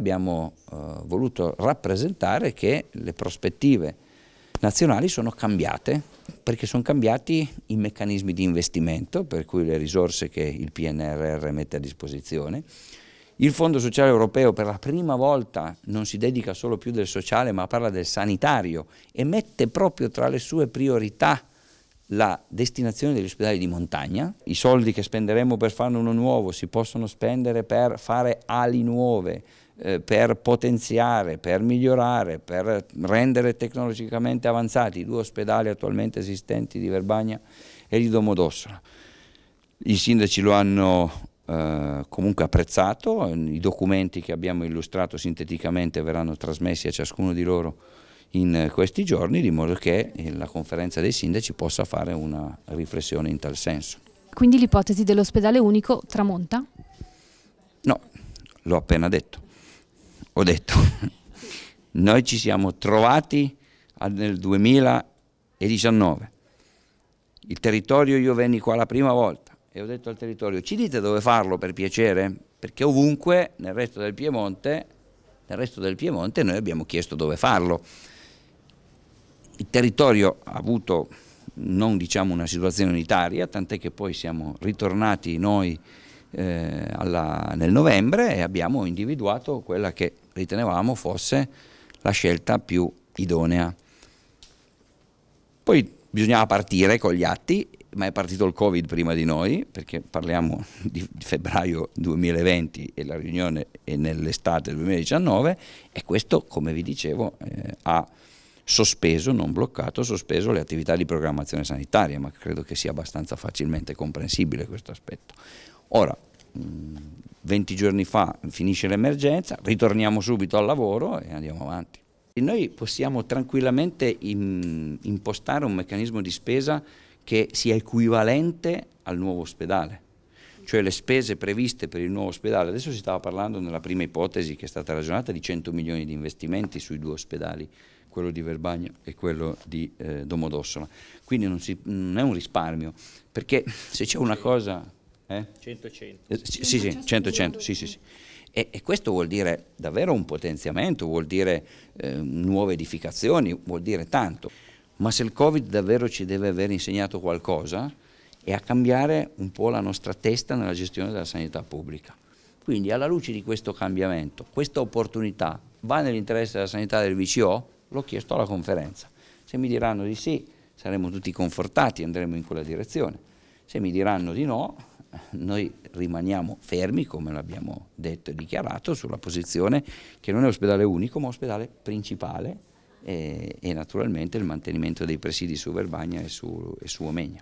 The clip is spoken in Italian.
abbiamo eh, voluto rappresentare che le prospettive nazionali sono cambiate perché sono cambiati i meccanismi di investimento, per cui le risorse che il PNRR mette a disposizione. Il Fondo Sociale Europeo per la prima volta non si dedica solo più del sociale ma parla del sanitario e mette proprio tra le sue priorità la destinazione degli ospedali di montagna, i soldi che spenderemo per farne uno nuovo si possono spendere per fare ali nuove, eh, per potenziare, per migliorare, per rendere tecnologicamente avanzati i due ospedali attualmente esistenti di Verbagna e di Domodossola. I sindaci lo hanno eh, comunque apprezzato, i documenti che abbiamo illustrato sinteticamente verranno trasmessi a ciascuno di loro in questi giorni, di modo che eh, la conferenza dei sindaci possa fare una riflessione in tal senso. Quindi l'ipotesi dell'ospedale unico tramonta? No, l'ho appena detto ho detto, noi ci siamo trovati nel 2019. Il territorio, io venni qua la prima volta e ho detto al territorio, ci dite dove farlo per piacere? Perché ovunque nel resto del Piemonte, nel resto del Piemonte noi abbiamo chiesto dove farlo. Il territorio ha avuto non diciamo una situazione unitaria, tant'è che poi siamo ritornati noi eh, alla, nel novembre e abbiamo individuato quella che ritenevamo fosse la scelta più idonea. Poi bisognava partire con gli atti, ma è partito il Covid prima di noi, perché parliamo di febbraio 2020 e la riunione è nell'estate 2019 e questo, come vi dicevo, eh, ha sospeso, non bloccato, sospeso le attività di programmazione sanitaria, ma credo che sia abbastanza facilmente comprensibile questo aspetto. Ora, 20 mm, giorni fa finisce l'emergenza, ritorniamo subito al lavoro e andiamo avanti. E noi possiamo tranquillamente impostare un meccanismo di spesa che sia equivalente al nuovo ospedale, cioè le spese previste per il nuovo ospedale. Adesso si stava parlando nella prima ipotesi che è stata ragionata di 100 milioni di investimenti sui due ospedali quello di Verbagno e quello di eh, Domodossola. Quindi non, si, non, è un risparmio, perché se c'è una cosa 100-100. Eh? eh? Sì, sì, 100-100, sì, sì, sì. E, e, questo vuol dire davvero un potenziamento, vuol dire eh, nuove edificazioni, vuol dire tanto. Ma se il Covid davvero ci deve aver insegnato qualcosa, è a cambiare un po' la nostra testa nella gestione della sanità pubblica. Quindi alla luce di questo cambiamento, questa opportunità va nell'interesse della sanità del VCO? L'ho chiesto alla conferenza. Se mi diranno di sì, saremo tutti confortati e andremo in quella direzione. Se mi diranno di no, noi rimaniamo fermi, come l'abbiamo detto e dichiarato, sulla posizione che non è ospedale unico ma ospedale principale e, eh, e naturalmente il mantenimento dei presidi su Verbagna e su, e su Omegna.